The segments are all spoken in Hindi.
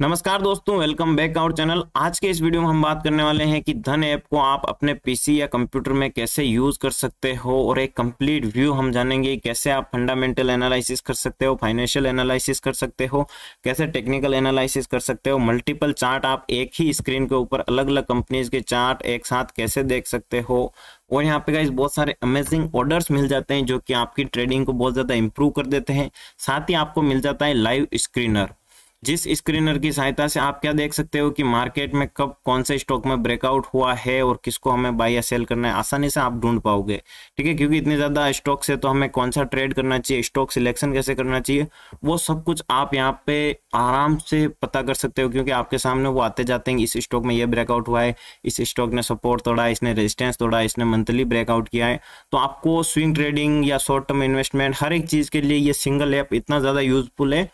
नमस्कार दोस्तों वेलकम बैक आवर चैनल आज के इस वीडियो में हम बात करने वाले हैं कि धन ऐप को आप अपने पीसी या कंप्यूटर में कैसे यूज कर सकते हो और एक कंप्लीट व्यू हम जानेंगे कैसे आप फंडामेंटल एनालिसिस कर सकते हो फाइनेंशियल एनालिसिस कर सकते हो कैसे टेक्निकल एनालिसिस कर सकते हो मल्टीपल चार्ट आप एक ही स्क्रीन के ऊपर अलग अलग कंपनीज के चार्ट एक साथ कैसे देख सकते हो और यहाँ पे गाइज बहुत सारे अमेजिंग ऑर्डर्स मिल जाते हैं जो कि आपकी ट्रेडिंग को बहुत ज़्यादा इंप्रूव कर देते हैं साथ ही आपको मिल जाता है लाइव स्क्रीनर जिस स्क्रीनर की सहायता से आप क्या देख सकते हो कि मार्केट में कब कौन से स्टॉक में ब्रेकआउट हुआ है और किसको हमें बाई या सेल करना है आसानी से आप ढूंढ पाओगे ठीक है क्योंकि इतने ज़्यादा स्टॉक से तो हमें कौन सा ट्रेड करना चाहिए स्टॉक सिलेक्शन कैसे करना चाहिए वो सब कुछ आप यहाँ पे आराम से पता कर सकते हो क्योंकि आपके सामने वो आते जाते हैं इस स्टॉक में ये ब्रेकआउट हुआ है इस स्टॉक ने सपोर्ट तोड़ा इसने रेजिस्टेंस तोड़ा इसने मंथली ब्रेकआउट किया है तो आपको स्विंग ट्रेडिंग या शॉर्ट टर्म इन्वेस्टमेंट हर एक चीज़ के लिए ये सिंगल ऐप इतना ज़्यादा यूजफुल है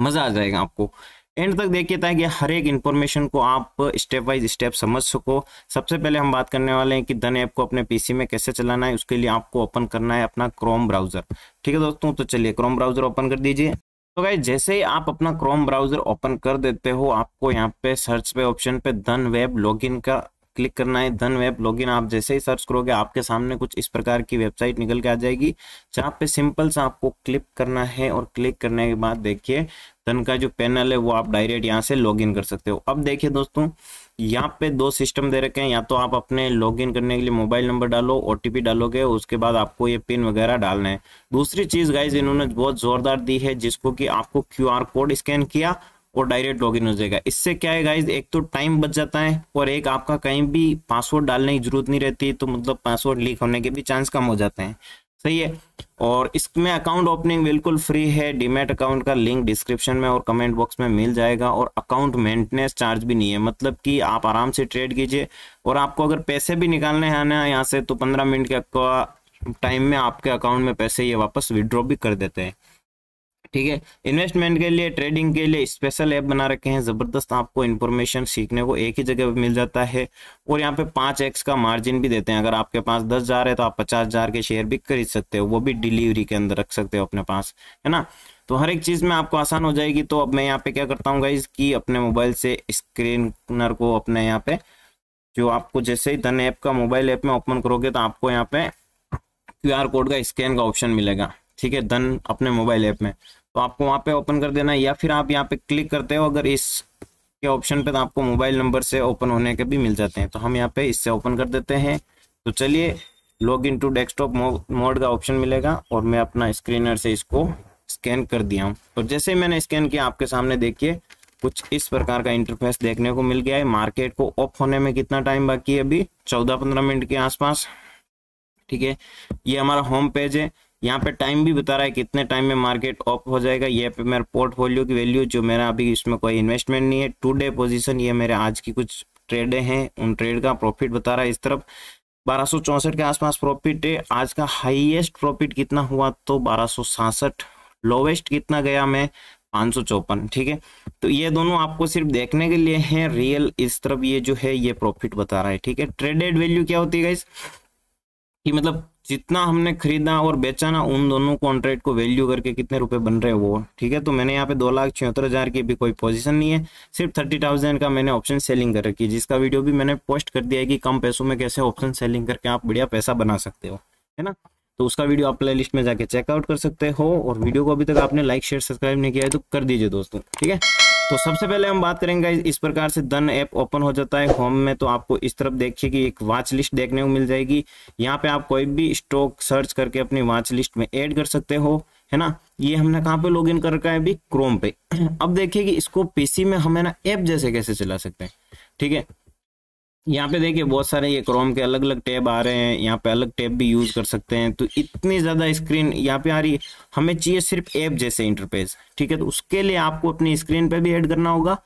मज़ा आ जाएगा आपको एंड तक देखिए ताकि हर एक इन्फॉर्मेशन को आप स्टेप बाय स्टेप समझ सको सबसे पहले हम बात करने वाले हैं कि धन ऐप को अपने पीसी में कैसे चलाना है उसके लिए आपको ओपन करना है अपना क्रोम ब्राउजर ठीक है दोस्तों तो चलिए क्रोम ब्राउजर ओपन कर दीजिए तो भाई जैसे ही आप अपना क्रोम ब्राउजर ओपन कर देते हो आपको यहाँ पे सर्च पे ऑप्शन पे धन वेब लॉग का क्लिक करना है धन वेब लॉगिन आप जैसे ही सर्च करोगे आपके सामने कुछ इस प्रकार की वेबसाइट निकल के आ जाएगी जहाँ पे सिंपल सा आपको क्लिक करना है और क्लिक करने के बाद देखिए धन का जो पैनल है वो आप डायरेक्ट यहाँ से लॉगिन कर सकते हो अब देखिए दोस्तों यहाँ पे दो सिस्टम दे रखे हैं या तो आप अपने लॉगिन करने के लिए मोबाइल नंबर डालो ओटीपी डालोगे उसके बाद आपको ये पिन वगैरह डालना है दूसरी चीज गाइज इन्होंने बहुत जोरदार दी है जिसको कि आपको क्यूआर कोड स्कैन किया और डायरेक्ट लॉगिन हो जाएगा इससे क्या है गाइज एक तो टाइम बच जाता है और एक आपका कहीं भी पासवर्ड डालने की जरूरत नहीं रहती तो मतलब पासवर्ड लीक होने के भी चांस कम हो जाते हैं सही है और इसमें अकाउंट ओपनिंग बिल्कुल फ्री है डीमेट अकाउंट का लिंक डिस्क्रिप्शन में और कमेंट बॉक्स में मिल जाएगा और अकाउंट मेंटेनेंस चार्ज भी नहीं है मतलब कि आप आराम से ट्रेड कीजिए और आपको अगर पैसे भी निकालने हैं ना यहाँ से तो पंद्रह मिनट के टाइम में आपके अकाउंट में पैसे ये वापस विड्रॉ भी कर देते हैं ठीक है इन्वेस्टमेंट के लिए ट्रेडिंग के लिए स्पेशल ऐप बना रखे हैं जबरदस्त आपको इन्फॉर्मेशन सीखने को एक ही जगह मिल जाता है और यहाँ पे पांच एक्स का मार्जिन भी देते हैं अगर आपके पास दस हजार है तो आप पचास हजार के शेयर भी खरीद सकते हो वो भी डिलीवरी के अंदर रख सकते हो अपने पास है ना तो हर एक चीज में आपको आसान हो जाएगी तो अब मैं यहाँ पे क्या करता हूँ गाइज की अपने मोबाइल से स्क्रीनर को अपने यहाँ पे जो आपको जैसे ही धन ऐप का मोबाइल ऐप में ओपन करोगे तो आपको यहाँ पे क्यू कोड का स्कैन का ऑप्शन मिलेगा ठीक है धन अपने मोबाइल ऐप में तो आपको वहाँ पे ओपन कर देना है या फिर आप यहाँ पे क्लिक करते हो अगर इस के ऑप्शन पे तो आपको मोबाइल नंबर से ओपन होने के भी मिल जाते हैं तो हम यहाँ पे इससे ओपन कर देते हैं तो चलिए log in to desktop mode का ऑप्शन मिलेगा और मैं अपना स्क्रीनर से इसको स्कैन कर दिया हूँ तो जैसे मैंने स्कैन किया आपके सामने देखिए कुछ इस प्रकार का इंटरफेस देखने को मिल गया है मार्केट को ऑफ होने में कितना टाइम बाकी है अभी चौदह पंद्रह मिनट के आसपास ठीक है ये हमारा होम पेज है यहाँ पे टाइम भी बता रहा है कितने टाइम में मार्केट ऑफ हो जाएगा ये पे मेरा पोर्टफोलियो की वैल्यू जो मेरा अभी इसमें कोई इन्वेस्टमेंट नहीं है टू डे पोजिशन ये मेरे आज की कुछ ट्रेडें हैं उन ट्रेड का प्रॉफिट बता रहा है इस तरफ बारह के आसपास प्रॉफिट है आज का हाइएस्ट प्रॉफिट कितना हुआ तो बारह लोवेस्ट कितना गया मैं पाँच ठीक है तो ये दोनों आपको सिर्फ देखने के लिए हैं रियल इस तरफ ये जो है ये प्रॉफिट बता रहा है ठीक है ट्रेडेड वैल्यू क्या होती है गाइस कि मतलब जितना हमने खरीदा और बेचा ना उन दोनों कॉन्ट्रैक्ट को वैल्यू करके कितने रुपए बन रहे हैं वो ठीक है तो मैंने यहाँ पे दो लाख छिहत्तर हजार की भी कोई पोजीशन नहीं है सिर्फ थर्टी थाउजेंड का मैंने ऑप्शन सेलिंग कर रखी है जिसका वीडियो भी मैंने पोस्ट कर दिया है कि कम पैसों में कैसे ऑप्शन सेलिंग करके आप बढ़िया पैसा बना सकते हो है ना तो उसका वीडियो आप प्ले लिस्ट में जाके चेकआउट कर सकते हो और वीडियो को अभी तक आपने लाइक शेयर सब्सक्राइब नहीं किया है तो कर दीजिए दोस्तों ठीक है तो सबसे पहले हम बात करेंगे इस प्रकार से दन ऐप ओपन हो जाता है होम में तो आपको इस तरफ देखिए कि एक वाच लिस्ट देखने को मिल जाएगी यहाँ पे आप कोई भी स्टॉक सर्च करके अपनी वाच लिस्ट में ऐड कर सकते हो है ना ये हमने कहाँ पे लॉगिन कर रखा है अभी क्रोम पे अब देखिए कि इसको पीसी में हमें ना ऐप जैसे कैसे चला सकते हैं ठीक है यहाँ पे देखिए बहुत सारे ये क्रोम के अलग अलग टैब आ रहे हैं यहाँ पे अलग टैब भी यूज कर सकते हैं तो इतनी ज्यादा स्क्रीन यहाँ पे आ रही है हमें चाहिए सिर्फ ऐप जैसे इंटरफेस ठीक है तो उसके लिए आपको अपनी स्क्रीन पे भी ऐड करना होगा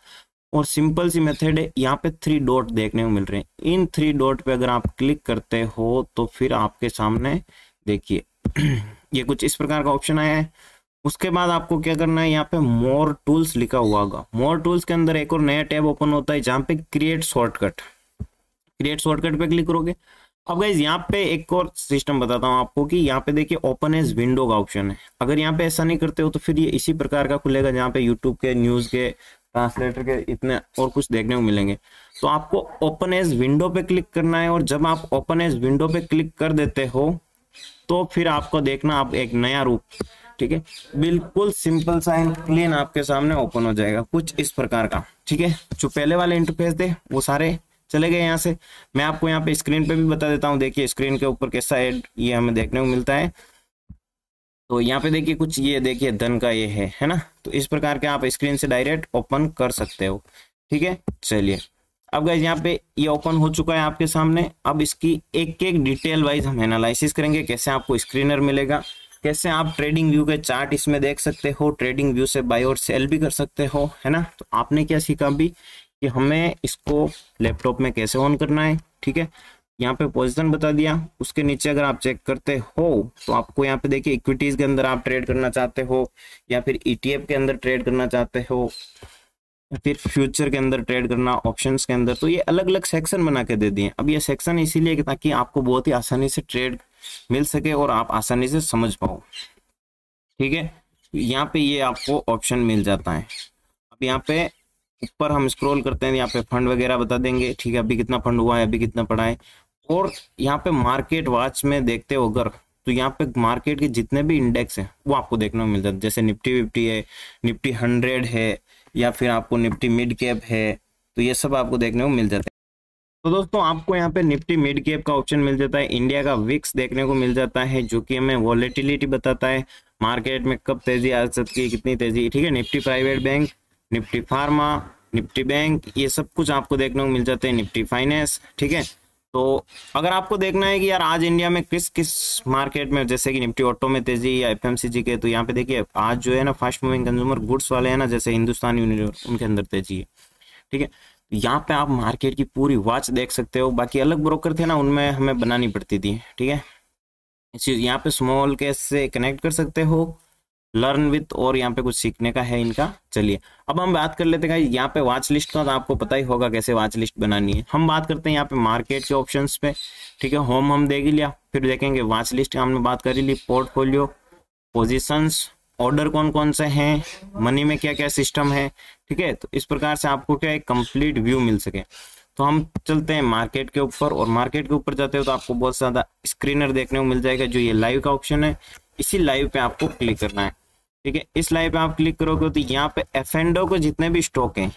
और सिंपल सी मेथड है यहाँ पे थ्री डॉट देखने को मिल रहे हैं इन थ्री डॉट पे अगर आप क्लिक करते हो तो फिर आपके सामने देखिए ये कुछ इस प्रकार का ऑप्शन आया है उसके बाद आपको क्या करना है यहाँ पे मोर टूल्स लिखा हुआ होगा मोर टूल्स के अंदर एक और नया टैब ओपन होता है जहाँ पे क्रिएट शॉर्टकट क्रिएट शॉर्टकट पे क्लिक करोगे अब गाइज यहाँ पे एक और सिस्टम बताता हूँ आपको कि यहाँ पे देखिए ओपन एज विंडो का ऑप्शन है अगर यहाँ पे ऐसा नहीं करते हो तो फिर ये इसी प्रकार का खुलेगा जहाँ पे यूट्यूब के न्यूज के ट्रांसलेटर के इतने और कुछ देखने को मिलेंगे तो आपको ओपन एज विंडो पे क्लिक करना है और जब आप ओपन एज विंडो पे क्लिक कर देते हो तो फिर आपको देखना आप एक नया रूप ठीक है बिल्कुल सिंपल सा एंड क्लीन आपके सामने ओपन हो जाएगा कुछ इस प्रकार का ठीक है जो पहले वाले इंटरफेस थे वो सारे चले गए यहाँ से मैं आपको यहाँ पे स्क्रीन पे भी बता देता हूँ देखिए स्क्रीन के ऊपर कैसा एड ये हमें देखने को मिलता है तो यहाँ पे देखिए कुछ ये देखिए धन का ये है है ना तो इस प्रकार के आप स्क्रीन से डायरेक्ट ओपन कर सकते हो ठीक है चलिए अब गैस यहाँ पे ये ओपन हो चुका है आपके सामने अब इसकी एक एक डिटेल वाइज हम एनालिसिस करेंगे कैसे आपको स्क्रीनर मिलेगा कैसे आप ट्रेडिंग व्यू के चार्ट इसमें देख सकते हो ट्रेडिंग व्यू से बाय और सेल भी कर सकते हो है ना तो आपने क्या सीखा अभी कि हमें इसको लैपटॉप में कैसे ऑन करना है ठीक है यहाँ पे पोजिशन बता दिया उसके नीचे अगर आप चेक करते हो तो आपको यहाँ पे देखिए इक्विटीज के अंदर आप ट्रेड करना चाहते हो या फिर ईटीएफ e के अंदर ट्रेड करना चाहते हो फिर फ्यूचर के अंदर ट्रेड करना ऑप्शंस के अंदर तो ये अलग अलग सेक्शन बना के दे दिए अब ये सेक्शन इसीलिए ताकि आपको बहुत ही आसानी से ट्रेड मिल सके और आप आसानी से समझ पाओ ठीक है तो यहाँ पे ये आपको ऑप्शन मिल जाता है अब यहाँ पे इस पर हम स्क्रॉल करते हैं यहाँ पे फंड वगैरह बता देंगे ठीक है अभी कितना फंड हुआ है अभी कितना पड़ा है और यहाँ पे मार्केट वॉच में देखते हो अगर तो यहाँ पे मार्केट के जितने भी इंडेक्स हैं वो आपको देखने को मिल जाते जैसे निफ्टी विफ्टी है निफ्टी हंड्रेड है या फिर आपको निफ्टी मिड कैप है तो ये सब आपको देखने को मिल जाते हैं तो दोस्तों आपको यहाँ पे निफ्टी मिड कैप का ऑप्शन मिल जाता है इंडिया का विक्स देखने को मिल जाता है जो कि हमें वॉलेटिलिटी बताता है मार्केट में कब तेजी आ सकती है कितनी तेजी ठीक है Nifty private bank Nifty pharma Nifty bank ये सब कुछ आपको देखने को मिल जाते हैं निफ्टी फाइनेंस ठीक है तो अगर आपको देखना है कि यार आज इंडिया में किस किस मार्केट में जैसे कि निफ्टी ऑटो में तेजी या एफ के तो यहाँ पे देखिए आज जो है ना फास्ट मूविंग कंज्यूमर गुड्स वाले हैं ना जैसे हिंदुस्तान यूनिवर्स उनके अंदर तेजी है ठीक है तो यहाँ पे आप मार्केट की पूरी वॉच देख सकते हो बाकी अलग ब्रोकर थे ना उनमें हमें बनानी पड़ती थी ठीक है इस यहाँ पे स्मॉल कैश से कनेक्ट कर सकते हो लर्न विथ और यहाँ पे कुछ सीखने का है इनका चलिए अब हम बात कर लेते हैं यहाँ पे वाच लिस्ट का तो आपको पता ही होगा कैसे वाच लिस्ट बनानी है हम बात करते हैं यहाँ पे मार्केट के ऑप्शन पे ठीक है होम हम देख लिया फिर देखेंगे वाच लिस्ट हमने बात करी ली पोर्टफोलियो पोजिशंस ऑर्डर कौन कौन से हैं मनी में क्या क्या सिस्टम है ठीक है तो इस प्रकार से आपको क्या एक कम्प्लीट व्यू मिल सके तो हम चलते हैं मार्केट के ऊपर और मार्केट के ऊपर जाते हो तो आपको बहुत ज्यादा स्क्रीनर देखने को मिल जाएगा जो ये लाइव का ऑप्शन है इसी लाइव पे आपको क्लिक करना है ठीक है इस लाइन पे आप क्लिक करोगे तो यहाँ पे एफेंडो को जितने भी स्टॉक हैं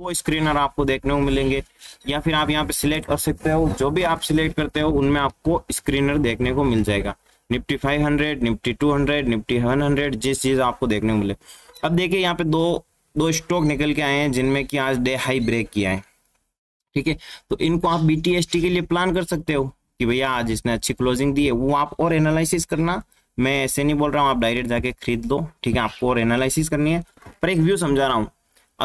वो स्क्रीनर आपको देखने को मिलेंगे या फिर आप यहाँ पे सिलेक्ट कर सकते हो जो भी आप सिलेक्ट करते हो उनमें आपको स्क्रीनर देखने को मिल जाएगा निफ्टी 500 निफ्टी 200 निफ्टी 100 जिस चीज़ आपको देखने को मिले अब देखिए यहाँ पे दो दो स्टॉक निकल के आए हैं जिनमें कि आज डे हाई ब्रेक किया है ठीक है तो इनको आप बी के लिए प्लान कर सकते हो कि भैया आज इसने अच्छी क्लोजिंग दी है वो आप और एनालिसिस करना मैं ऐसे नहीं बोल रहा हूँ आप डायरेक्ट जाके खरीद लो ठीक है आपको और एनालिसिस करनी है पर एक व्यू समझा रहा हूँ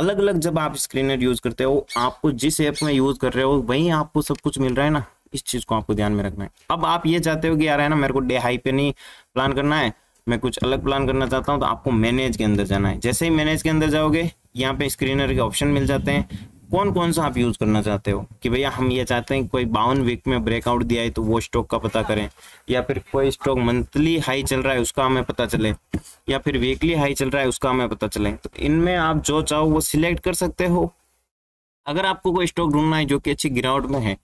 अलग अलग जब आप स्क्रीनर यूज करते हो आपको जिस ऐप में यूज कर रहे हो वहीं आपको सब कुछ मिल रहा है ना इस चीज को आपको ध्यान में रखना है अब आप ये चाहते हो कि यार है ना मेरे को डे हाई पे नहीं प्लान करना है मैं कुछ अलग प्लान करना चाहता हूँ तो आपको मैनेज के अंदर जाना है जैसे ही मैनेज के अंदर जाओगे यहाँ पे स्क्रीनर के ऑप्शन मिल जाते हैं कौन कौन सा आप यूज करना चाहते हो कि भैया हम ये चाहते हैं कोई बावन वीक में ब्रेकआउट दिया है तो वो स्टॉक का पता करें या फिर कोई स्टॉक मंथली हाई चल रहा है उसका हमें पता चले या फिर वीकली हाई चल रहा है उसका हमें पता चले तो इनमें आप जो चाहो वो सिलेक्ट कर सकते हो अगर आपको कोई स्टॉक ढूंढना है जो कि अच्छी गिरावट में है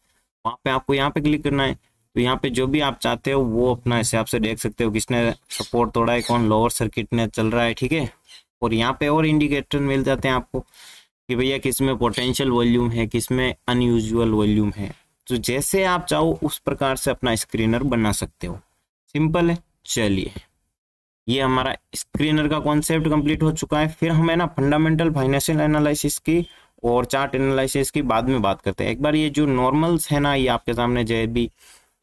वहाँ पे आपको यहाँ पे क्लिक करना है तो यहाँ पे जो भी आप चाहते हो वो अपना हिसाब से देख सकते हो किसने सपोर्ट तोड़ा है कौन लोअर सर्किट ने चल रहा है ठीक है और यहाँ पे और इंडिकेटर मिल जाते हैं आपको कि भैया किस में पोटेंशियल वॉल्यूम है किस में अनयूजल वॉल्यूम है तो जैसे आप चाहो उस प्रकार से अपना स्क्रीनर बना सकते हो सिंपल है चलिए ये हमारा स्क्रीनर का कॉन्सेप्ट कंप्लीट हो चुका है फिर हमें ना फंडामेंटल फाइनेंशियल एनालिसिस की और चार्ट एनालिसिस की बाद में बात करते हैं एक बार ये जो नॉर्मल्स है ना ये आपके सामने जय भी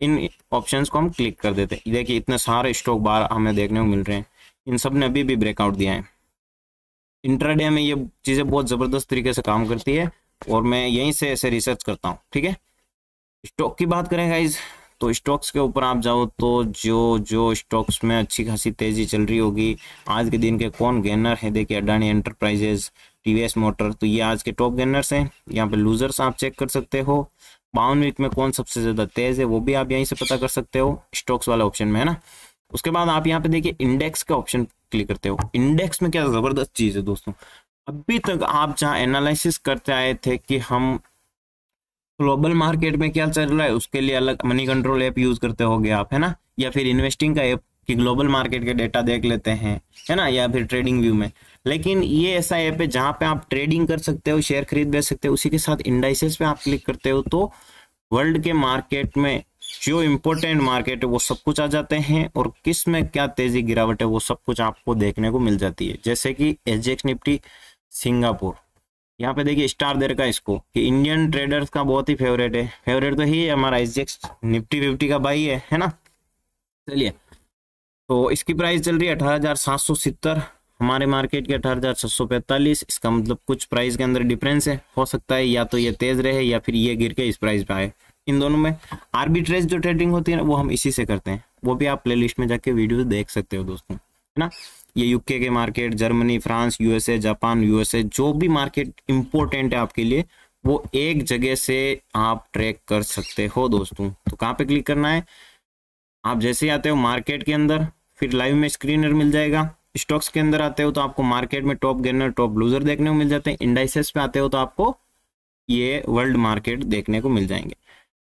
इन ऑप्शंस को हम क्लिक कर देते हैं देखिए इतने सारे स्टॉक बार हमें देखने को मिल रहे हैं इन सब ने अभी भी ब्रेकआउट दिया है इंट्राडे में ये चीज़ें बहुत ज़बरदस्त तरीके से काम करती है और मैं यहीं से ऐसे रिसर्च करता हूँ ठीक है स्टॉक की बात करें गाइज तो स्टॉक्स के ऊपर आप जाओ तो जो जो स्टॉक्स में अच्छी खासी तेज़ी चल रही होगी आज के दिन के कौन गेनर है देखिए अडानी एंटरप्राइजेस टीवीएस मोटर तो ये आज के टॉप गेनर्स हैं यहाँ पे लूजर्स आप चेक कर सकते हो बावन वीक में कौन सबसे ज़्यादा तेज़ है वो भी आप यहीं से पता कर सकते हो स्टॉक्स वाले ऑप्शन में है ना उसके बाद आप यहाँ पे देखिए इंडेक्स के ऑप्शन क्लिक करते हो इंडेक्स में क्या जबरदस्त चीज है दोस्तों अभी तक आप जहाँ एनालिसिस करते आए थे कि हम ग्लोबल मार्केट में क्या चल रहा है उसके लिए अलग मनी कंट्रोल ऐप यूज करते हो गए आप है ना या फिर इन्वेस्टिंग का ऐप कि ग्लोबल मार्केट के डेटा देख लेते हैं है ना या फिर ट्रेडिंग व्यू में लेकिन ये ऐसा ऐप है जहाँ पे आप ट्रेडिंग कर सकते हो शेयर खरीद बेच सकते हो उसी के साथ इंडाइसिस पे आप क्लिक करते हो तो वर्ल्ड के मार्केट में जो इम्पोर्टेंट मार्केट है वो सब कुछ आ जाते हैं और किस में क्या तेजी गिरावट है वो सब कुछ आपको देखने को मिल जाती है जैसे कि एजेक्स निफ्टी सिंगापुर यहाँ पे देखिए स्टार दे रखा है इसको कि इंडियन ट्रेडर्स का बहुत ही फेवरेट है फेवरेट तो ही हमारा एसजेक्स निफ्टी फिफ्टी का भाई है है ना चलिए तो इसकी प्राइस चल रही है अठारह हमारे मार्केट के अठारह इसका मतलब कुछ प्राइस के अंदर डिफरेंस है हो सकता है या तो ये तेज रहे या फिर ये गिर के इस प्राइस पे आए इन दोनों में आर्बिट्रेज जो ट्रेडिंग होती है ना वो हम इसी से करते हैं वो भी आप प्लेलिस्ट में जाके वीडियो देख सकते हो दोस्तों है ना ये यूके के market Germany France USA Japan USA जो भी मार्केट इंपॉर्टेंट है आपके लिए वो एक जगह से आप ट्रैक कर सकते हो दोस्तों तो कहाँ पे क्लिक करना है आप जैसे ही आते हो मार्केट के अंदर फिर लाइव में स्क्रीनर मिल जाएगा स्टॉक्स के अंदर आते हो तो आपको मार्केट में टॉप गेनर टॉप लूजर देखने को मिल जाते हैं इंडाइसेस पे आते हो तो आपको ये वर्ल्ड मार्केट देखने को मिल जाएंगे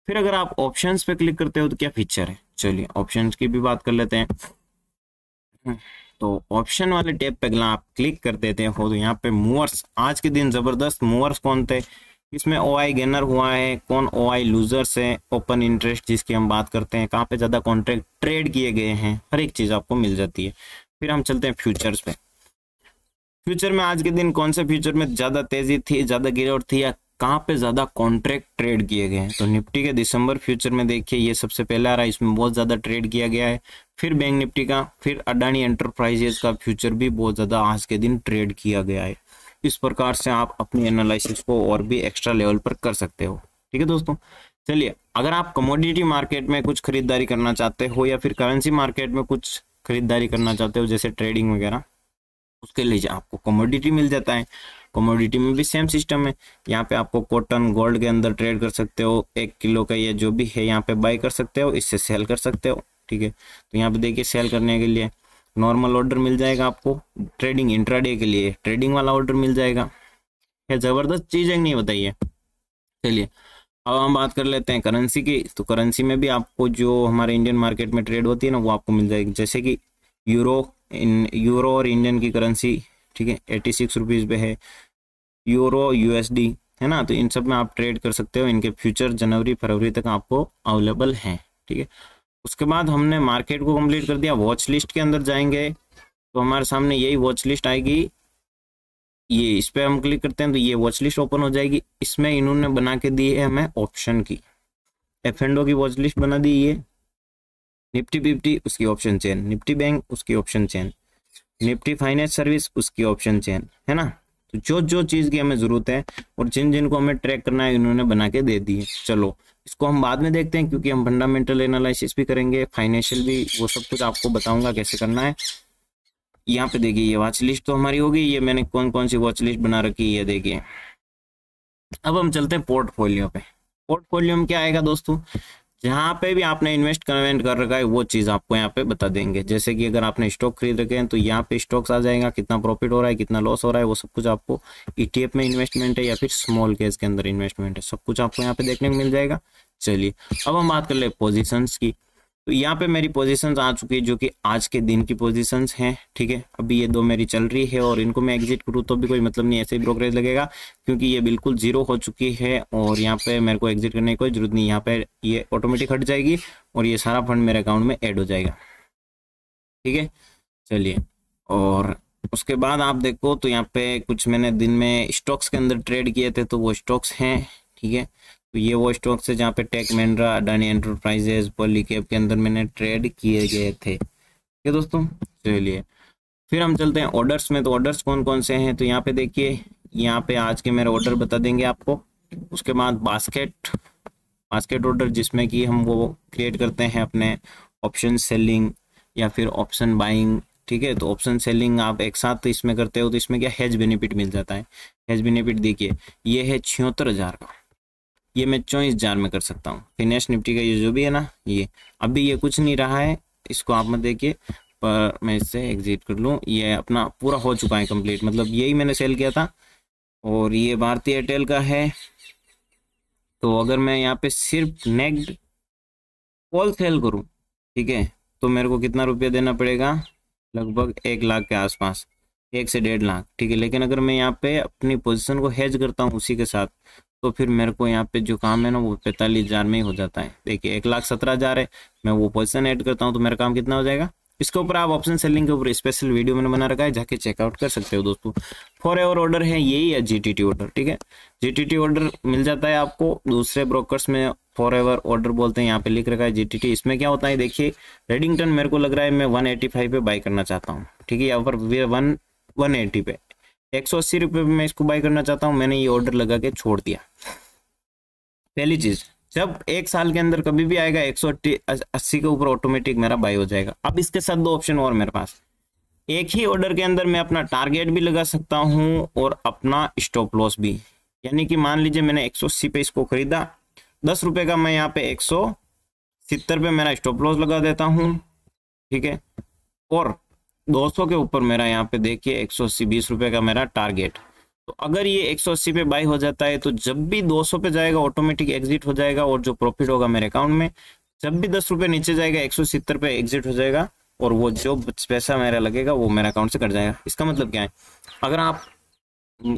फिर अगर आप ऑप्शंस पे क्लिक करते हो तो क्या फीचर है चलिए ऑप्शंस की भी बात कर लेते हैं हम्म, तो ऑप्शन वाले टैब पे आप क्लिक कर देते हो तो यहाँ पे मूवर्स आज के दिन जबरदस्त मूवर्स कौन थे इसमें ओ आई गेनर हुआ है कौन ओ आई लूजर्स है ओपन इंटरेस्ट जिसकी हम बात करते हैं कहाँ पे ज़्यादा कॉन्ट्रैक्ट ट्रेड किए गए हैं हर एक चीज़ आपको मिल जाती है फिर हम चलते हैं फ्यूचर्स पे फ्यूचर में आज के दिन कौन से फ्यूचर में ज़्यादा तेजी थी ज़्यादा गिरावट थी या कहाँ पे ज़्यादा कॉन्ट्रैक्ट ट्रेड किए गए हैं तो निफ्टी के दिसंबर फ्यूचर में देखिए ये सबसे पहला आ रहा है इसमें बहुत ज़्यादा ट्रेड किया गया है फिर बैंक निफ्टी का फिर अडानी एंटरप्राइजेस का फ्यूचर भी बहुत ज़्यादा आज के दिन ट्रेड किया गया है इस प्रकार से आप अपनी एनालिसिस को और भी एक्स्ट्रा लेवल पर कर सकते हो ठीक है दोस्तों चलिए अगर आप कमोडिटी मार्केट में कुछ खरीदारी करना चाहते हो या फिर करेंसी मार्केट में कुछ खरीदारी करना चाहते हो जैसे ट्रेडिंग वगैरह उसके लिए आपको कमोडिटी मिल जाता है कमोडिटी में भी सेम सिस्टम है यहाँ पे आपको कॉटन गोल्ड के अंदर ट्रेड कर सकते हो एक किलो का या जो भी है यहाँ पे बाय कर सकते हो इससे सेल कर सकते हो ठीक है तो यहाँ पे देखिए सेल करने के लिए नॉर्मल ऑर्डर मिल जाएगा आपको ट्रेडिंग इंट्राडे के लिए ट्रेडिंग वाला ऑर्डर मिल जाएगा यह जबरदस्त चीज है नहीं बताइए चलिए अब हम बात कर लेते हैं करेंसी की तो करेंसी में भी आपको जो हमारे इंडियन मार्केट में ट्रेड होती है ना वो आपको मिल जाएगी जैसे कि यूरो इन यूरो और इंडियन की करेंसी ठीक है एट्टी सिक्स रुपीज़ पे है यूरो यूएसडी है ना तो इन सब में आप ट्रेड कर सकते हो इनके फ्यूचर जनवरी फरवरी तक आपको अवेलेबल हैं ठीक है उसके बाद हमने मार्केट को कंप्लीट कर दिया वॉच लिस्ट के अंदर जाएंगे तो हमारे सामने यही वॉच लिस्ट आएगी ये इस पर हम क्लिक करते हैं तो ये वॉच लिस्ट ओपन हो जाएगी इसमें इन्होंने बना के दी है हमें ऑप्शन की एफ एंडो की वॉच लिस्ट बना दी ये निफ्टी फिफ्टी उसकी ऑप्शन चेन निफ्टी बैंक उसकी option chain Nifty finance service उसकी ऑप्शन चेन है ना तो जो जो चीज़ की हमें ज़रूरत है और जिन जिन को हमें ट्रैक करना है इन्होंने बना के दे दी है चलो इसको हम बाद में देखते हैं क्योंकि हम फंडामेंटल एनालिसिस भी करेंगे फाइनेंशियल भी वो सब कुछ आपको बताऊंगा कैसे करना है यहाँ पे देखिए ये वॉच लिस्ट तो हमारी होगी ये मैंने कौन कौन सी वॉच लिस्ट बना रखी है ये देखिए अब हम चलते हैं पोर्टफोलियो पे पोर्टफोलियो में क्या आएगा दोस्तों जहाँ पे भी आपने इन्वेस्ट कन्वेंट कर रखा है वो चीज़ आपको यहाँ पे बता देंगे जैसे कि अगर आपने स्टॉक खरीद रखे हैं तो यहाँ पे स्टॉक्स आ जाएगा कितना प्रॉफिट हो रहा है कितना लॉस हो रहा है वो सब कुछ आपको ईटीएफ e में इन्वेस्टमेंट है या फिर स्मॉल केस के अंदर इन्वेस्टमेंट है सब कुछ आपको यहाँ पे देखने को मिल जाएगा चलिए अब हम बात कर ले पोजिशंस की तो यहाँ पे मेरी पोजीशंस आ चुकी है जो कि आज के दिन की पोजीशंस हैं ठीक है अभी ये दो मेरी चल रही है और इनको मैं एग्जिट करूँ तो भी कोई मतलब नहीं ऐसे ही ब्रोकरेज लगेगा क्योंकि ये बिल्कुल जीरो हो चुकी है और यहाँ पे मेरे को एग्जिट करने की कोई जरूरत नहीं यहाँ पे ये ऑटोमेटिक हट जाएगी और ये सारा फंड मेरे अकाउंट में एड हो जाएगा ठीक है चलिए और उसके बाद आप देखो तो यहाँ पे कुछ मैंने दिन में स्टॉक्स के अंदर ट्रेड किए थे तो वो स्टॉक्स हैं ठीक है तो ये वो स्टॉक्स है जहाँ पे टेक मेंड्रा अडानी एंटरप्राइजेस पॉली के अंदर मैंने ट्रेड किए गए थे ठीक है दोस्तों चलिए फिर हम चलते हैं ऑर्डर्स में तो ऑर्डर्स कौन कौन से हैं तो यहाँ पे देखिए यहाँ पे आज के मेरे ऑर्डर बता देंगे आपको उसके बाद बास्केट बास्केट ऑर्डर जिसमें कि हम वो क्रिएट करते हैं अपने ऑप्शन सेलिंग या फिर ऑप्शन बाइंग ठीक है तो ऑप्शन सेलिंग आप एक साथ इसमें करते हो तो इसमें क्या हैज बेनिफिट मिल जाता है हैज बेनिफिट देखिए ये है छिहत्तर हज़ार का ये मैं चौबीस हजार में कर सकता हूँ फिनेश निफ्टी का ये जो भी है ना ये अभी ये कुछ नहीं रहा है इसको आप मत देखिए पर मैं इससे एग्जिट कर लूँ ये अपना पूरा हो चुका है कंप्लीट मतलब यही मैंने सेल किया था और ये भारतीय एयरटेल का है तो अगर मैं यहाँ पे सिर्फ नेक्ड ऑल सेल करूँ ठीक है तो मेरे को कितना रुपया देना पड़ेगा लगभग एक लाख के आसपास एक से डेढ़ लाख ठीक है लेकिन अगर मैं यहाँ पे अपनी पोजीशन को हेज करता हूँ उसी के साथ तो फिर मेरे को यहाँ पे जो काम है ना वो पैंतालीस हज़ार में ही हो जाता है देखिए एक लाख सत्रह हज़ार है मैं वो पोजिशन ऐड करता हूँ तो मेरा काम कितना हो जाएगा इसके ऊपर आप ऑप्शन सेलिंग के ऊपर स्पेशल वीडियो मैंने बना रखा है जाके चेकआउट कर सकते हो दोस्तों फॉर एवर ऑर्डर है यही है जीटीटी ऑर्डर ठीक है जीटीटी ऑर्डर मिल जाता है आपको दूसरे ब्रोकर्स में फॉर एवर ऑर्डर बोलते हैं यहाँ पे लिख रखा है जीटीटी इसमें क्या होता है देखिए रेडिंगटन मेरे को लग रहा है मैं 185 पे बाई करना चाहता हूँ ठीक है यहाँ पर वन वन पे एक सौ अस्सी रुपये में इसको बाय करना चाहता हूँ मैंने ये ऑर्डर लगा के छोड़ दिया पहली चीज़ जब एक साल के अंदर कभी भी आएगा एक सौ के ऊपर ऑटोमेटिक मेरा बाय हो जाएगा अब इसके साथ दो ऑप्शन और मेरे पास एक ही ऑर्डर के अंदर मैं अपना टारगेट भी लगा सकता हूँ और अपना स्टॉप लॉस भी यानी कि मान लीजिए मैंने एक पे इसको खरीदा दस रुपए का मैं यहाँ पे एक सौ सत्तर पे मेरा स्टॉप लॉस लगा देता हूँ ठीक है और 200 के ऊपर मेरा यहाँ पे देखिए एक सौ अस्सी बीस रुपये का मेरा टारगेट तो अगर ये अस्सी पे बाई हो जाता है तो जब भी 200 पे जाएगा ऑटोमेटिक एग्जिट हो जाएगा और जो प्रॉफिट होगा मेरे अकाउंट में जब भी दस रुपये नीचे जाएगा एक पे एग्जिट हो जाएगा और वो जो पैसा मेरा लगेगा वो मेरा अकाउंट से कट जाएगा इसका मतलब क्या है अगर आप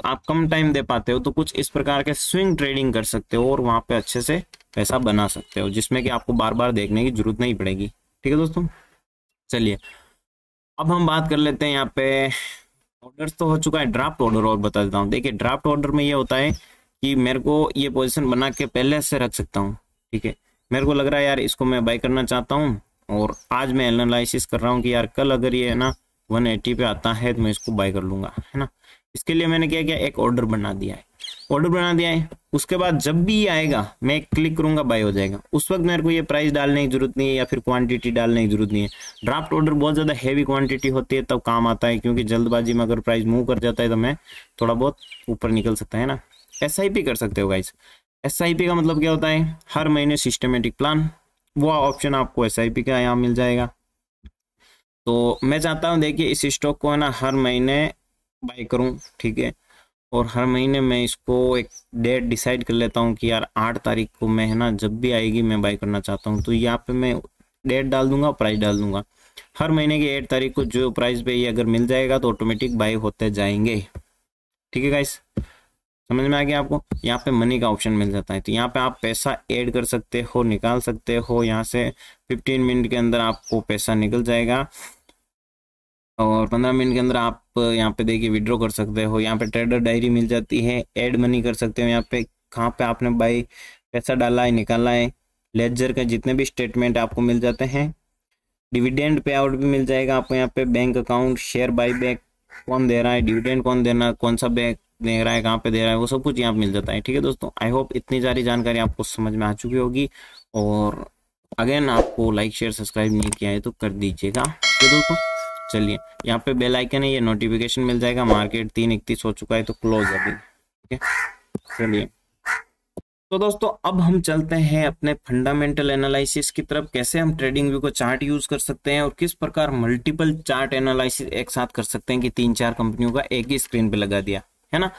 आप कम टाइम दे पाते हो तो कुछ इस प्रकार के स्विंग ट्रेडिंग कर सकते हो और वहाँ पे अच्छे से पैसा बना सकते हो जिसमें कि आपको बार बार देखने की जरूरत नहीं पड़ेगी ठीक है दोस्तों चलिए अब हम बात कर लेते हैं यहाँ पे ऑर्डर तो हो चुका है ड्राफ्ट ऑर्डर और बता देता हूँ देखिए ड्राफ्ट ऑर्डर में ये होता है कि मेरे को ये पोजीशन बना के पहले से रख सकता हूँ ठीक है मेरे को लग रहा है यार इसको मैं बाई करना चाहता हूँ और आज मैं एनालिसिस कर रहा हूँ कि यार कल अगर ये है ना वन पे आता है तो मैं इसको बाई कर लूंगा है ना इसके लिए मैंने क्या किया एक ऑर्डर बना दिया है ऑर्डर बना दिया है उसके बाद जब भी आएगा मैं क्लिक करूंगा बाय हो जाएगा उस वक्त मेरे को ये प्राइस डालने की जरूरत नहीं है या फिर क्वांटिटी डालने की जरूरत नहीं है ड्राफ्ट ऑर्डर बहुत ज़्यादा हैवी क्वांटिटी होती है तब काम आता है क्योंकि जल्दबाजी में अगर प्राइस मूव कर जाता है तो मैं थोड़ा बहुत ऊपर निकल सकता है ना एस कर सकते हो गाइज एस का मतलब क्या होता है हर महीने सिस्टमेटिक प्लान वो ऑप्शन आपको एस का यहाँ मिल जाएगा तो मैं चाहता हूँ देखिए इस स्टॉक को है ना हर महीने बाय करूँ ठीक है और हर महीने मैं इसको एक डेट डिसाइड कर लेता हूँ कि यार आठ तारीख को मैं है ना जब भी आएगी मैं बाई करना चाहता हूँ तो यहाँ पे मैं डेट डाल दूंगा प्राइस डाल दूंगा हर महीने की एट तारीख को जो प्राइस पे ये अगर मिल जाएगा तो ऑटोमेटिक बाई होते जाएंगे ठीक है गाइस समझ में आ गया आपको यहाँ पे मनी का ऑप्शन मिल जाता है तो यहाँ पे आप पैसा ऐड कर सकते हो निकाल सकते हो यहाँ से 15 मिनट के अंदर आपको पैसा निकल जाएगा और पंद्रह मिनट के अंदर आप यहाँ पे देखिए विड्रॉ कर सकते हो यहाँ पे ट्रेडर डायरी मिल जाती है एड मनी कर सकते हो यहाँ पे कहाँ पे आपने बाई पैसा डाला है निकाला है लेजर का जितने भी स्टेटमेंट आपको मिल जाते हैं डिविडेंड पे आउट भी मिल जाएगा आपको यहाँ पे bank account share buy back कौन दे रहा है डिविडेंड कौन देना कौन सा बैंक दे रहा है कहाँ पे दे रहा है वो सब कुछ यहाँ पे मिल जाता है ठीक है दोस्तों आई होप इतनी सारी जानकारी आपको समझ में आ चुकी होगी और अगेन आपको लाइक शेयर सब्सक्राइब नहीं किया है तो कर दीजिएगा ठीक है दोस्तों चलिए यहाँ पे बेल आइकन है ये नोटिफिकेशन मिल जाएगा मार्केट तीन इकतीस हो चुका है तो क्लोज अभी ठीक है चलिए तो दोस्तों अब हम चलते हैं अपने फंडामेंटल एनालिसिस की तरफ कैसे हम ट्रेडिंग व्यू को चार्ट यूज कर सकते हैं और किस प्रकार मल्टीपल चार्ट एनालिसिस एक साथ कर सकते हैं कि तीन चार कंपनियों का एक ही स्क्रीन पे लगा दिया है ना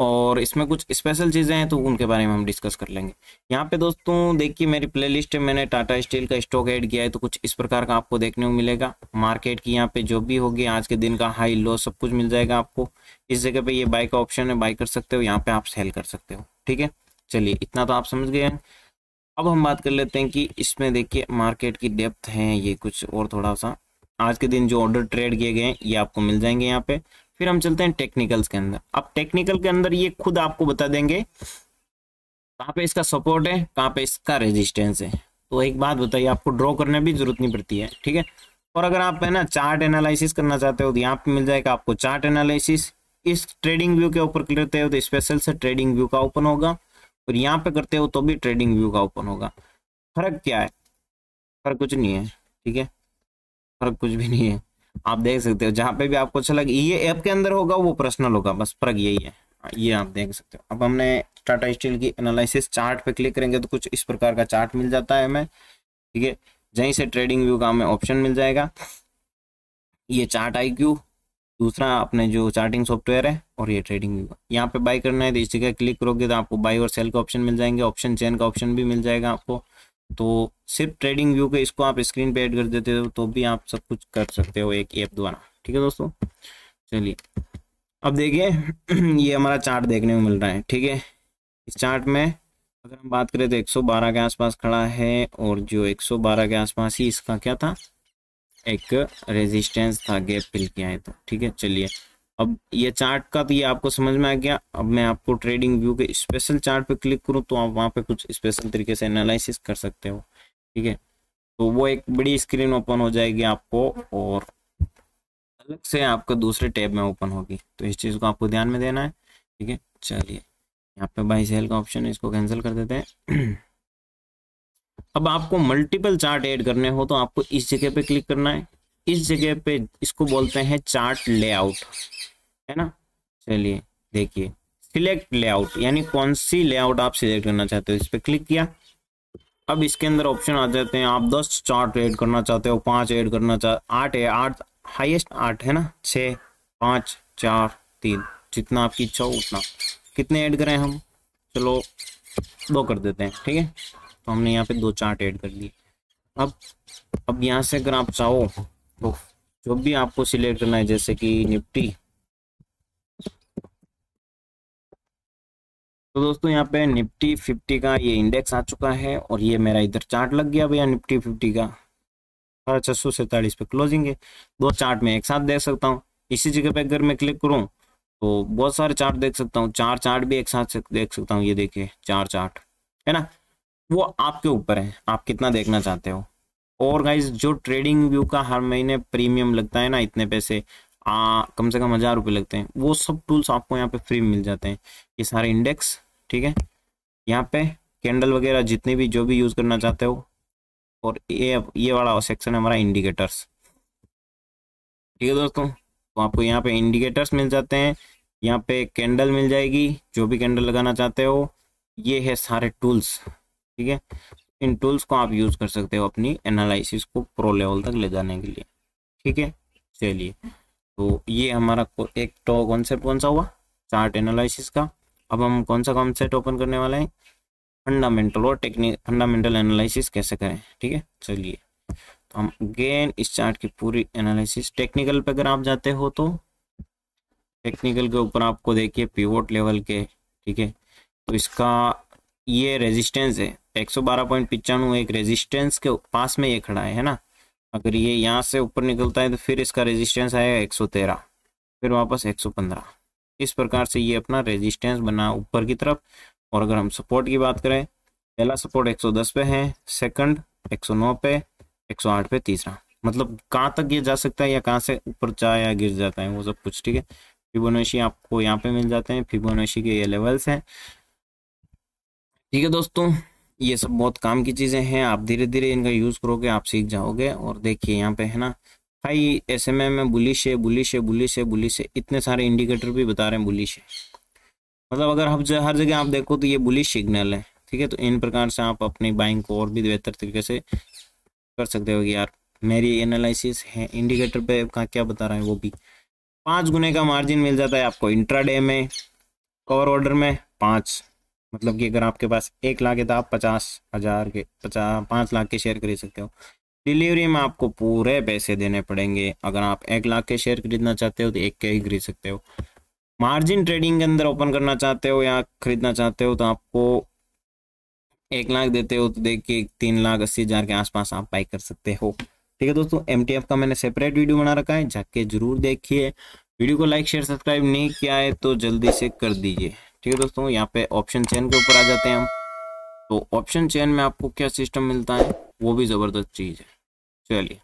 और इसमें कुछ स्पेशल चीज़ें हैं तो उनके बारे में हम डिस्कस कर लेंगे यहाँ पे दोस्तों देखिए मेरी प्लेलिस्ट में मैंने टाटा स्टील का स्टॉक ऐड किया है तो कुछ इस प्रकार का आपको देखने को मिलेगा मार्केट की यहाँ पे जो भी होगी आज के दिन का हाई लो सब कुछ मिल जाएगा आपको इस जगह पे ये बाई का ऑप्शन है बाई कर सकते हो यहाँ पे आप सेल कर सकते हो ठीक है चलिए इतना तो आप समझ गए हैं अब हम बात कर लेते हैं कि इसमें देखिए मार्केट की डेप्थ है ये कुछ और थोड़ा सा आज के दिन जो ऑर्डर ट्रेड किए गए हैं ये आपको मिल जाएंगे यहाँ पे फिर हम चलते हैं टेक्निकल्स के अंदर अब टेक्निकल के अंदर ये खुद आपको बता देंगे कहाँ पे इसका सपोर्ट है कहाँ पे इसका रेजिस्टेंस है तो एक बात बताइए आपको ड्रॉ करने भी जरूरत नहीं पड़ती है ठीक है और अगर आप है ना चार्ट एनालिसिस करना चाहते हो तो यहाँ पे मिल जाएगा आपको चार्ट एनालिसिस इस ट्रेडिंग व्यू के ऊपर करते हो तो स्पेशल से ट्रेडिंग व्यू का ओपन होगा और यहाँ पे करते हो तो भी ट्रेडिंग व्यू का ओपन होगा फर्क क्या है फर्क कुछ नहीं है ठीक है फर्क कुछ भी नहीं है आप देख सकते हो जहाँ पे भी आपको अच्छा लगे ये ऐप के अंदर होगा वो पर्सनल होगा बस फर्क यही है हाँ, ये आप देख सकते हो अब हमने टाटा स्टील की एनालिसिस चार्ट पे क्लिक करेंगे तो कुछ इस प्रकार का चार्ट मिल जाता है हमें ठीक है जहीं से ट्रेडिंग व्यू का हमें ऑप्शन मिल जाएगा ये चार्ट आई दूसरा अपने जो चार्टिंग सॉफ्टवेयर है और ये ट्रेडिंग व्यू यहाँ पे बाई करना है तो इस जगह क्लिक करोगे तो आपको बाई और सेल का ऑप्शन मिल जाएंगे ऑप्शन चेन का ऑप्शन भी मिल जाएगा आपको तो सिर्फ ट्रेडिंग व्यू के इसको आप स्क्रीन पे ऐड कर देते हो तो भी आप सब कुछ कर सकते हो एक ऐप द्वारा ठीक है दोस्तों चलिए अब देखिए ये हमारा चार्ट देखने को मिल रहा है ठीक है इस चार्ट में अगर हम बात करें तो 112 के आसपास खड़ा है और जो 112 के आसपास ही इसका क्या था एक रेजिस्टेंस था गैप फिल किया है तो ठीक है चलिए अब ये चार्ट का तो ये आपको समझ में आ गया अब मैं आपको ट्रेडिंग व्यू के स्पेशल चार्ट पे क्लिक करूँ तो आप वहाँ पे कुछ स्पेशल तरीके से एनालिसिस कर सकते हो ठीक है तो वो एक बड़ी स्क्रीन ओपन हो जाएगी आपको और अलग से आपका दूसरे टैब में ओपन होगी तो इस चीज़ को आपको ध्यान में देना है ठीक है चलिए यहाँ पे बाई सेल का ऑप्शन है इसको कैंसिल कर देते हैं अब आपको मल्टीपल चार्ट ऐड करने हो तो आपको इस जगह पे क्लिक करना है इस जगह पे इसको बोलते हैं चार्ट लेआउट है ना चलिए देखिए सिलेक्ट लेआउट यानी कौन सी लेआउट आप सिलेक्ट करना चाहते हो इस पर क्लिक किया अब इसके अंदर ऑप्शन आ जाते हैं आप दस चार्ट एड करना चाहते हो पांच ऐड करना चाहते आठ है आठ हाईएस्ट आठ है ना छः पाँच चार तीन जितना आपकी इच्छा हो उतना कितने ऐड करें हम चलो दो कर देते हैं ठीक है तो हमने यहाँ पे दो चार्ट ऐड कर लिए अब अब यहाँ से अगर आप चाहो तो जो भी आपको सिलेक्ट करना है जैसे कि निफ्टी तो दोस्तों यहाँ पे निफ्टी फिफ्टी का ये इंडेक्स आ चुका है और ये मेरा इधर चार्ट लग गया भैया निफ्टी फिफ्टी का अठारह सौ सैतालीस पे क्लोजिंग है दो चार्ट में एक साथ देख सकता हूँ इसी जगह पे अगर मैं क्लिक करूँ तो बहुत सारे चार्ट देख सकता हूँ चार चार्ट भी एक साथ देख सकता हूँ ये देखिए चार चार्ट है ना वो आपके ऊपर है आप कितना देखना चाहते हो और गाइज जो ट्रेडिंग व्यू का हर महीने प्रीमियम लगता है ना इतने पैसे आ, कम से कम हजार रुपये लगते हैं वो सब टूल्स आपको यहाँ पे फ्री मिल जाते हैं ये सारे इंडेक्स ठीक है यहाँ पे कैंडल वगैरह जितने भी जो भी यूज़ करना चाहते हो और ये ये वाला सेक्शन है हमारा इंडिकेटर्स ठीक है दोस्तों तो आपको यहाँ पे इंडिकेटर्स मिल जाते हैं यहाँ पे कैंडल मिल जाएगी जो भी कैंडल लगाना चाहते हो ये है सारे टूल्स ठीक है इन टूल्स को आप यूज़ कर सकते हो अपनी एनालिसिस को प्रो लेवल तक ले जाने के लिए ठीक है चलिए तो ये हमारा एक तो कॉन्सेप्ट कौन सा हुआ चार्ट एनालिसिस का अब हम कौन सा कॉन्सेप्ट ओपन करने वाले हैं फंडामेंटल और टेक्निक फंडामेंटल एनालिसिस कैसे करें ठीक है चलिए तो हम अगेन इस चार्ट की पूरी एनालिसिस टेक्निकल पे अगर आप जाते हो तो टेक्निकल के ऊपर आपको देखिए पिवोट लेवल के ठीक है तो इसका ये रेजिस्टेंस है एक सौ बारह पॉइंट पिचानवे एक रेजिस्टेंस के पास में ये खड़ा है है ना अगर ये यहाँ से ऊपर निकलता है तो फिर इसका रेजिस्टेंस आएगा एक सौ तेरह फिर वापस एक सौ पंद्रह इस प्रकार से ये अपना रेजिस्टेंस बना ऊपर की तरफ और अगर हम सपोर्ट की बात करें पहला सपोर्ट 110 पे है सेकंड 109 पे 108 पे तीसरा मतलब कहाँ तक ये जा सकता है या कहाँ से ऊपर जा या गिर जाता है वो सब कुछ ठीक है फिबोनेशी आपको यहाँ पे मिल जाते हैं फिबोनेशी के ये लेवल्स हैं ठीक है दोस्तों ये सब बहुत काम की चीज़ें हैं आप धीरे धीरे इनका यूज़ करोगे आप सीख जाओगे और देखिए यहाँ पे है ना high S M M bullish है बुलिश है बुलिश है बुलिश है इतने सारे इंडिकेटर भी बता रहे हैं बुलिश है मतलब अगर हम ज, हर जगह आप देखो तो ये बुलिश सिग्नल है ठीक है तो इन प्रकार से आप अपनी बाइंग को और भी बेहतर तरीके से कर सकते हो यार मेरी एनालिसिस है इंडिकेटर पे कहाँ क्या बता रहा है वो भी पाँच गुने का मार्जिन मिल जाता है आपको इंट्राडे में कवर ऑर्डर में पाँच मतलब कि अगर आपके पास एक लाख है तो आप पचास हज़ार के पचास पाँच लाख के शेयर खरीद सकते हो डिलीवरी में आपको पूरे पैसे देने पड़ेंगे अगर आप एक लाख के शेयर खरीदना चाहते हो तो एक के ही खरीद सकते हो मार्जिन ट्रेडिंग के अंदर ओपन करना चाहते हो या खरीदना चाहते हो तो आपको एक लाख देते हो तो देखिए तीन लाख अस्सी हज़ार के आसपास आप बाई कर सकते हो ठीक है दोस्तों एम का मैंने सेपरेट वीडियो बना रखा है जाके जरूर देखिए वीडियो को लाइक शेयर सब्सक्राइब नहीं किया है तो जल्दी से कर दीजिए ठीक है दोस्तों यहाँ पे ऑप्शन चेन के ऊपर आ जाते हैं हम तो ऑप्शन चेन में आपको क्या सिस्टम मिलता है वो भी ज़बरदस्त चीज़ है चलिए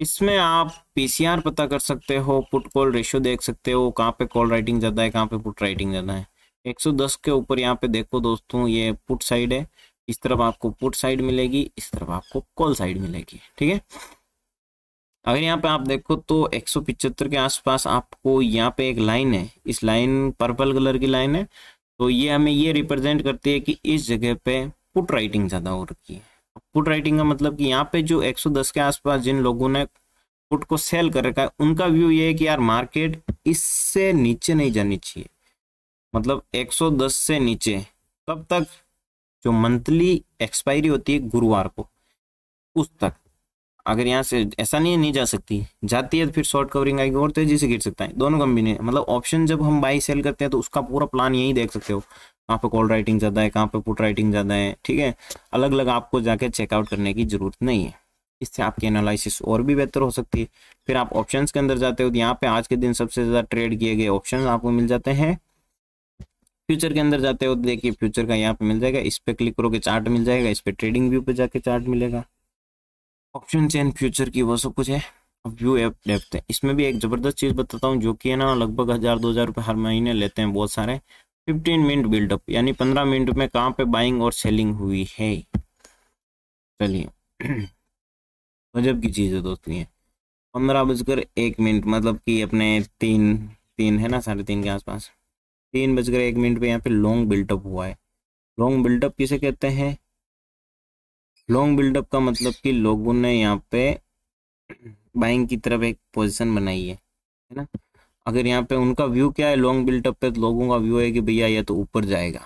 इसमें आप पीसीआर पता कर सकते हो पुट कॉल रेशियो देख सकते हो कहाँ पे कॉल राइटिंग ज़्यादा है कहाँ पे पुट राइटिंग ज़्यादा है 110 के ऊपर यहाँ पे देखो दोस्तों ये पुट साइड है इस तरफ आपको पुट साइड मिलेगी इस तरफ आपको कॉल साइड मिलेगी ठीक है अगर यहाँ पे आप देखो तो एक के आसपास आपको यहाँ पे एक लाइन है इस लाइन पर्पल कलर की लाइन है तो ये हमें ये रिप्रेजेंट करती है कि इस जगह पे पुट राइटिंग ज़्यादा हो रखी है पुट राइटिंग का मतलब कि यहाँ पे जो 110 के आसपास जिन लोगों ने पुट को सेल कर रखा है उनका व्यू ये है कि यार मार्केट इससे नीचे नहीं जानी चाहिए मतलब 110 से नीचे तब तक जो मंथली एक्सपायरी होती है गुरुवार को उस तक अगर यहाँ से ऐसा नहीं नहीं जा सकती जाती है तो फिर शॉर्ट कवरिंग आएगी और तेजी से गिर सकता है दोनों कंपनी मतलब ऑप्शन जब हम बाई सेल करते हैं तो उसका पूरा प्लान यही देख सकते हो कहाँ पे कॉल राइटिंग ज़्यादा है कहाँ पे पुट राइटिंग ज़्यादा है ठीक है अलग अलग आपको जाके चेकआउट करने की ज़रूरत नहीं है इससे आपकी एनालिसिस और भी बेहतर हो सकती है फिर आप ऑप्शंस के अंदर जाते हो तो यहाँ पे आज के दिन सबसे ज़्यादा ट्रेड किए गए ऑप्शंस आपको मिल जाते हैं फ्यूचर के अंदर जाते हो तो देखिए फ्यूचर का यहाँ पे मिल जाएगा इस पर क्लिक करोगे चार्ट मिल जाएगा इस पर ट्रेडिंग व्यू पे जाके चार्ट मिलेगा ऑप्शन चेन फ्यूचर की वो सब कुछ है व्यू एप डेप्थ है इसमें भी एक ज़बरदस्त चीज़ बताता हूँ जो कि है ना लगभग हज़ार दो हज़ार रुपये हर महीने लेते हैं बहुत सारे 15 मिनट बिल्डअप यानी 15 मिनट में कहाँ पे बाइंग और सेलिंग हुई है चलिए गजब की चीज़ है दोस्तों ये पंद्रह बजकर एक मिनट मतलब कि अपने तीन तीन है ना साढ़े तीन के आसपास तीन बजकर एक मिनट पे यहाँ पे लॉन्ग बिल्डअप हुआ है लॉन्ग बिल्डअप किसे कहते हैं लॉन्ग बिल्डअप का मतलब कि लोगों ने यहाँ पे बाइंग की तरफ एक पोजिशन बनाई है है ना अगर यहाँ पे उनका व्यू क्या है लॉन्ग बिल्टअप पे तो लोगों का व्यू है कि भैया ये तो ऊपर जाएगा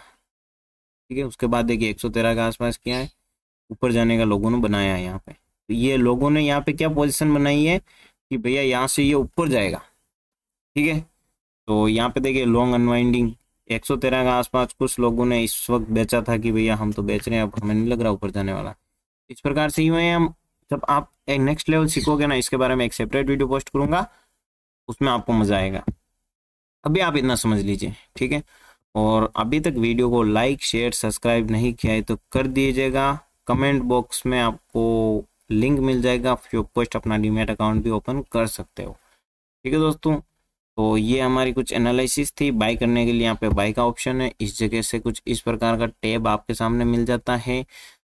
ठीक है उसके बाद देखिए एक सौ तेरह के आसपास क्या है ऊपर जाने का लोगों ने बनाया है यहाँ पे तो ये लोगों ने यहाँ पे क्या पोजिशन बनाई है कि भैया यहाँ से ये ऊपर जाएगा ठीक है तो यहाँ पे देखिए लॉन्ग अनवाइंडिंग एक सौ तेरह के आसपास कुछ लोगों ने इस वक्त बेचा था कि भैया हम तो बेच रहे हैं अब हमें नहीं लग रहा ऊपर जाने वाला इस प्रकार से यूँ हम जब आप नेक्स्ट लेवल सीखोगे ना इसके बारे में एक सेपरेट वीडियो पोस्ट करूंगा उसमें आपको मज़ा आएगा अभी आप इतना समझ लीजिए ठीक है और अभी तक वीडियो को लाइक शेयर सब्सक्राइब नहीं किया है तो कर दीजिएगा कमेंट बॉक्स में आपको लिंक मिल जाएगा आप पोस्ट अपना डीमेट अकाउंट भी ओपन कर सकते हो ठीक है दोस्तों तो ये हमारी कुछ एनालिसिस थी बाई करने के लिए यहाँ पे बाय का ऑप्शन है इस जगह से कुछ इस प्रकार का टैब आपके सामने मिल जाता है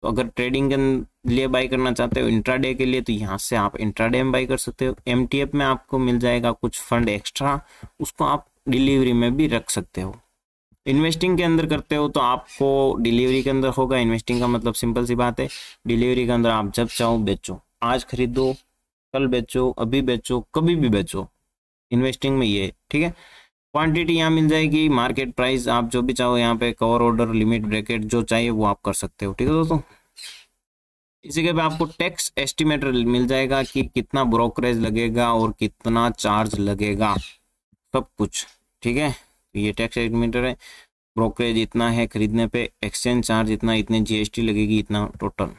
तो अगर ट्रेडिंग के लिए बाई करना चाहते हो इंट्राडे के लिए तो यहाँ से आप इंट्राडे में बाई कर सकते हो एम में आपको मिल जाएगा कुछ फंड एक्स्ट्रा उसको आप डिलीवरी में भी रख सकते हो इन्वेस्टिंग के अंदर करते हो तो आपको डिलीवरी के अंदर होगा इन्वेस्टिंग का मतलब सिंपल सी बात है डिलीवरी के अंदर आप जब चाहो बेचो आज खरीदो कल बेचो अभी बेचो कभी भी बेचो इन्वेस्टिंग में ये ठीक है क्वांटिटी यहाँ मिल जाएगी मार्केट प्राइस आप जो भी चाहो यहाँ पे कवर ऑर्डर लिमिट ब्रैकेट जो चाहिए वो आप कर सकते हो ठीक है दोस्तों इसी के पे आपको टैक्स एस्टिमेट मिल जाएगा कि कितना ब्रोकरेज लगेगा और कितना चार्ज लगेगा सब कुछ ठीक है तो ये टैक्स एस्टिमेटर है ब्रोकरेज इतना है खरीदने पे एक्सचेंज चार्ज इतना इतने जीएसटी लगेगी इतना टोटल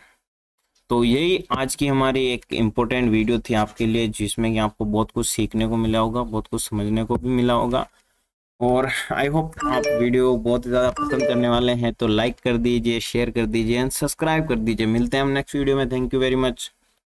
तो यही आज की हमारी एक इम्पोर्टेंट वीडियो थी आपके लिए जिसमें कि आपको बहुत कुछ सीखने को मिला होगा बहुत कुछ समझने को भी मिला होगा और आई होप आप वीडियो बहुत ज़्यादा पसंद करने वाले हैं तो लाइक कर दीजिए शेयर कर दीजिए एंड सब्सक्राइब कर दीजिए मिलते हैं हम नेक्स्ट वीडियो में थैंक यू वेरी मच